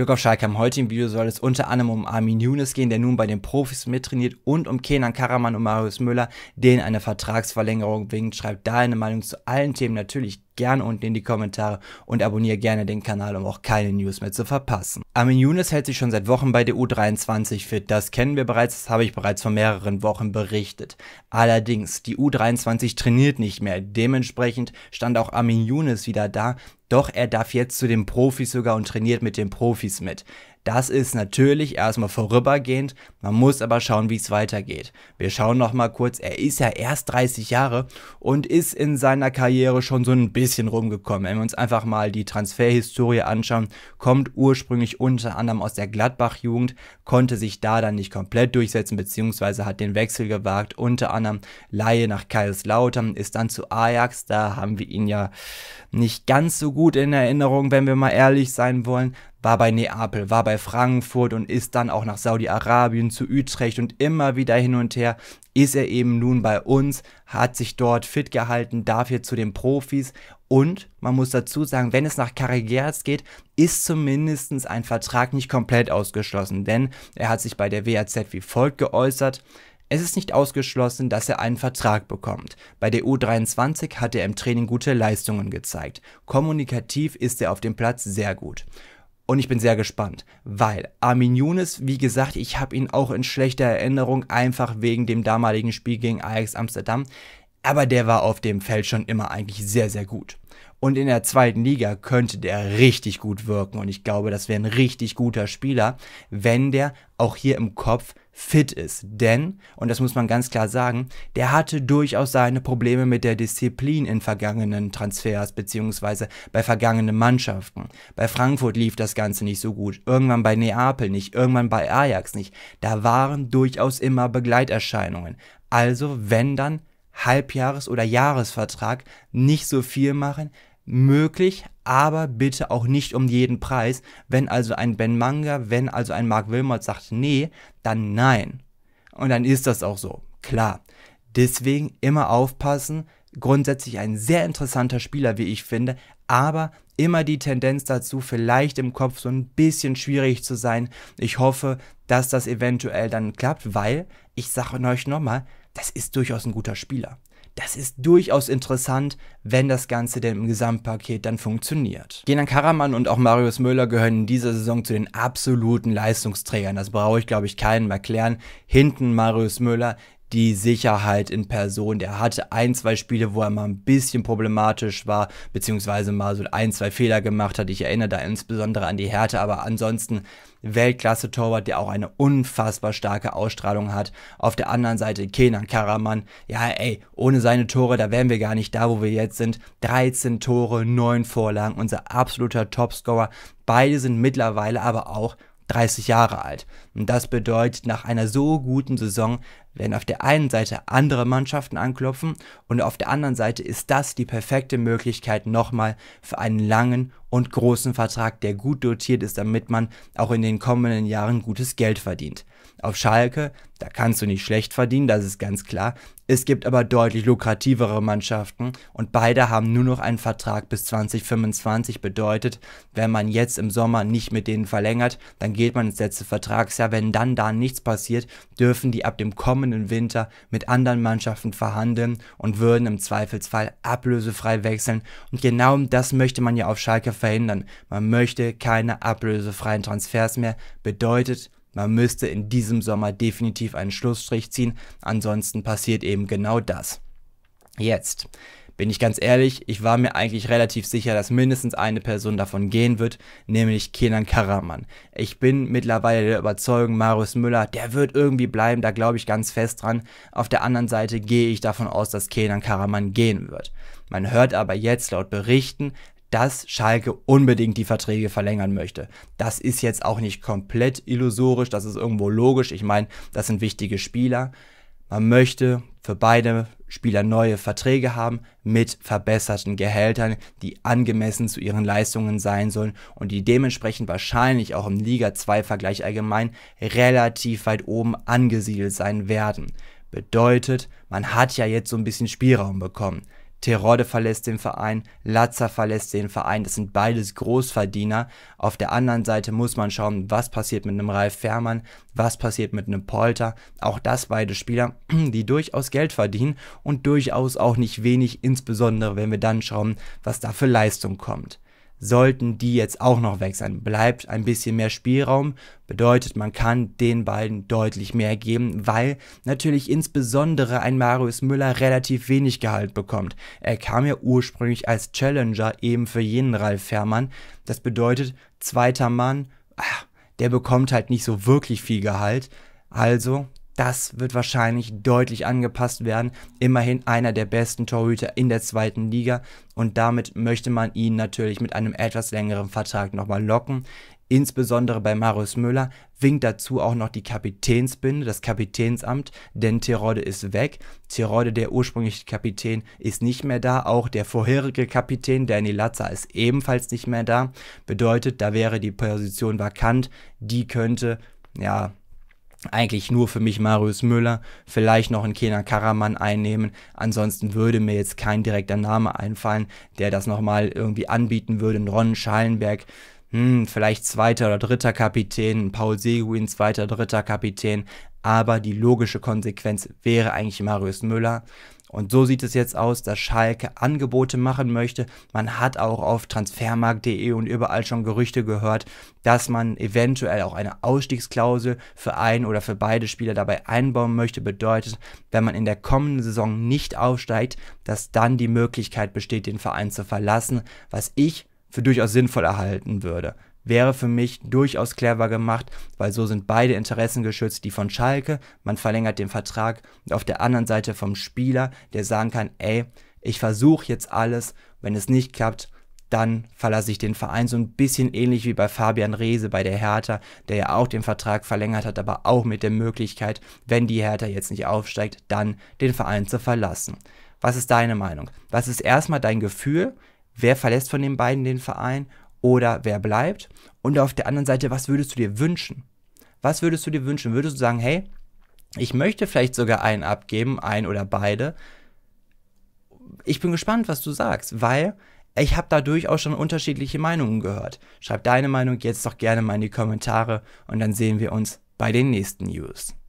Glück auf Schalke im heutigen Video soll es unter anderem um Armin Younes gehen, der nun bei den Profis mittrainiert und um Kenan Karaman und Marius Müller, denen eine Vertragsverlängerung winkt. Schreibt da eine Meinung zu allen Themen natürlich gerne unten in die Kommentare und abonniere gerne den Kanal, um auch keine News mehr zu verpassen. Armin Younes hält sich schon seit Wochen bei der U23 fit. Das kennen wir bereits, das habe ich bereits vor mehreren Wochen berichtet. Allerdings, die U23 trainiert nicht mehr. Dementsprechend stand auch Armin Younes wieder da, doch er darf jetzt zu den Profis sogar und trainiert mit den Profis mit. Das ist natürlich erstmal vorübergehend, man muss aber schauen, wie es weitergeht. Wir schauen nochmal kurz, er ist ja erst 30 Jahre und ist in seiner Karriere schon so ein bisschen rumgekommen. Wenn wir uns einfach mal die Transferhistorie anschauen, kommt ursprünglich unter anderem aus der Gladbach-Jugend, konnte sich da dann nicht komplett durchsetzen, beziehungsweise hat den Wechsel gewagt, unter anderem Laie nach Kaiserslautern, ist dann zu Ajax, da haben wir ihn ja nicht ganz so gut in Erinnerung, wenn wir mal ehrlich sein wollen war bei Neapel, war bei Frankfurt und ist dann auch nach Saudi-Arabien zu Utrecht und immer wieder hin und her ist er eben nun bei uns, hat sich dort fit gehalten, darf hier zu den Profis und man muss dazu sagen, wenn es nach Karrieres geht, ist zumindest ein Vertrag nicht komplett ausgeschlossen, denn er hat sich bei der WAZ wie folgt geäußert. Es ist nicht ausgeschlossen, dass er einen Vertrag bekommt. Bei der U23 hat er im Training gute Leistungen gezeigt. Kommunikativ ist er auf dem Platz sehr gut. Und ich bin sehr gespannt, weil Armin Younes, wie gesagt, ich habe ihn auch in schlechter Erinnerung, einfach wegen dem damaligen Spiel gegen Ajax Amsterdam. Aber der war auf dem Feld schon immer eigentlich sehr, sehr gut. Und in der zweiten Liga könnte der richtig gut wirken. Und ich glaube, das wäre ein richtig guter Spieler, wenn der auch hier im Kopf fit ist. Denn, und das muss man ganz klar sagen, der hatte durchaus seine Probleme mit der Disziplin in vergangenen Transfers beziehungsweise bei vergangenen Mannschaften. Bei Frankfurt lief das Ganze nicht so gut, irgendwann bei Neapel nicht, irgendwann bei Ajax nicht. Da waren durchaus immer Begleiterscheinungen. Also wenn dann Halbjahres- oder Jahresvertrag, nicht so viel machen, möglich, aber bitte auch nicht um jeden Preis. Wenn also ein Ben Manga, wenn also ein Mark Wilmot sagt nee, dann nein. Und dann ist das auch so, klar. Deswegen immer aufpassen, grundsätzlich ein sehr interessanter Spieler, wie ich finde, aber immer die Tendenz dazu, vielleicht im Kopf so ein bisschen schwierig zu sein. Ich hoffe, dass das eventuell dann klappt, weil, ich sage euch nochmal, das ist durchaus ein guter Spieler. Das ist durchaus interessant, wenn das Ganze denn im Gesamtpaket dann funktioniert. Genan Karaman und auch Marius Müller gehören in dieser Saison zu den absoluten Leistungsträgern. Das brauche ich, glaube ich, keinem erklären. Hinten Marius Müller, die Sicherheit in Person. Der hatte ein, zwei Spiele, wo er mal ein bisschen problematisch war, beziehungsweise mal so ein, zwei Fehler gemacht hat. Ich erinnere da insbesondere an die Härte, aber ansonsten Weltklasse-Torwart, der auch eine unfassbar starke Ausstrahlung hat. Auf der anderen Seite Kenan Karaman. Ja, ey, ohne seine Tore, da wären wir gar nicht da, wo wir jetzt sind. 13 Tore, 9 Vorlagen, unser absoluter Topscorer. Beide sind mittlerweile aber auch 30 Jahre alt. Und das bedeutet, nach einer so guten Saison werden auf der einen Seite andere Mannschaften anklopfen und auf der anderen Seite ist das die perfekte Möglichkeit nochmal für einen langen und großen Vertrag, der gut dotiert ist, damit man auch in den kommenden Jahren gutes Geld verdient. Auf Schalke, da kannst du nicht schlecht verdienen, das ist ganz klar. Es gibt aber deutlich lukrativere Mannschaften und beide haben nur noch einen Vertrag bis 2025 bedeutet, wenn man jetzt im Sommer nicht mit denen verlängert, dann geht man ins letzte Vertragsjahr. Wenn dann da nichts passiert, dürfen die ab dem kommenden kommenden Winter mit anderen Mannschaften verhandeln und würden im Zweifelsfall ablösefrei wechseln. Und genau das möchte man ja auf Schalke verhindern. Man möchte keine ablösefreien Transfers mehr. Bedeutet, man müsste in diesem Sommer definitiv einen Schlussstrich ziehen, ansonsten passiert eben genau das. Jetzt, bin ich ganz ehrlich, ich war mir eigentlich relativ sicher, dass mindestens eine Person davon gehen wird, nämlich Kenan Karaman. Ich bin mittlerweile der Überzeugung, Marius Müller, der wird irgendwie bleiben, da glaube ich ganz fest dran. Auf der anderen Seite gehe ich davon aus, dass Kenan Karaman gehen wird. Man hört aber jetzt laut Berichten, dass Schalke unbedingt die Verträge verlängern möchte. Das ist jetzt auch nicht komplett illusorisch, das ist irgendwo logisch. Ich meine, das sind wichtige Spieler. Man möchte für beide Spieler neue Verträge haben mit verbesserten Gehältern, die angemessen zu ihren Leistungen sein sollen und die dementsprechend wahrscheinlich auch im Liga 2 Vergleich allgemein relativ weit oben angesiedelt sein werden. Bedeutet, man hat ja jetzt so ein bisschen Spielraum bekommen. Terode verlässt den Verein, Latza verlässt den Verein. Das sind beides Großverdiener. Auf der anderen Seite muss man schauen, was passiert mit einem Ralf Fährmann, was passiert mit einem Polter. Auch das beide Spieler, die durchaus Geld verdienen und durchaus auch nicht wenig, insbesondere wenn wir dann schauen, was da für Leistung kommt sollten die jetzt auch noch weg sein. Bleibt ein bisschen mehr Spielraum, bedeutet, man kann den beiden deutlich mehr geben, weil natürlich insbesondere ein Marius Müller relativ wenig Gehalt bekommt. Er kam ja ursprünglich als Challenger eben für jenen Ralf Fährmann. Das bedeutet, zweiter Mann, ah, der bekommt halt nicht so wirklich viel Gehalt. Also das wird wahrscheinlich deutlich angepasst werden. Immerhin einer der besten Torhüter in der zweiten Liga und damit möchte man ihn natürlich mit einem etwas längeren Vertrag nochmal locken. Insbesondere bei Marius Müller winkt dazu auch noch die Kapitänsbinde, das Kapitänsamt, denn Tirode ist weg. Tirode, der ursprüngliche Kapitän, ist nicht mehr da. Auch der vorherige Kapitän, Danny Latza, ist ebenfalls nicht mehr da. Bedeutet, da wäre die Position vakant. Die könnte, ja, eigentlich nur für mich Marius Müller, vielleicht noch einen Kenan Karaman einnehmen. Ansonsten würde mir jetzt kein direkter Name einfallen, der das nochmal irgendwie anbieten würde. Ein Ron Schallenberg hm, vielleicht zweiter oder dritter Kapitän, Paul Seguin zweiter, dritter Kapitän, aber die logische Konsequenz wäre eigentlich Marius Müller. Und so sieht es jetzt aus, dass Schalke Angebote machen möchte. Man hat auch auf transfermarkt.de und überall schon Gerüchte gehört, dass man eventuell auch eine Ausstiegsklausel für einen oder für beide Spieler dabei einbauen möchte. Bedeutet, wenn man in der kommenden Saison nicht aufsteigt, dass dann die Möglichkeit besteht, den Verein zu verlassen, was ich für durchaus sinnvoll erhalten würde. Wäre für mich durchaus clever gemacht, weil so sind beide Interessen geschützt, die von Schalke, man verlängert den Vertrag, und auf der anderen Seite vom Spieler, der sagen kann, ey, ich versuche jetzt alles, wenn es nicht klappt, dann verlasse ich den Verein so ein bisschen ähnlich wie bei Fabian Reese bei der Hertha, der ja auch den Vertrag verlängert hat, aber auch mit der Möglichkeit, wenn die Hertha jetzt nicht aufsteigt, dann den Verein zu verlassen. Was ist deine Meinung? Was ist erstmal dein Gefühl? wer verlässt von den beiden den Verein oder wer bleibt? Und auf der anderen Seite, was würdest du dir wünschen? Was würdest du dir wünschen? Würdest du sagen, hey, ich möchte vielleicht sogar einen abgeben, ein oder beide? Ich bin gespannt, was du sagst, weil ich habe da durchaus schon unterschiedliche Meinungen gehört. Schreib deine Meinung jetzt doch gerne mal in die Kommentare und dann sehen wir uns bei den nächsten News.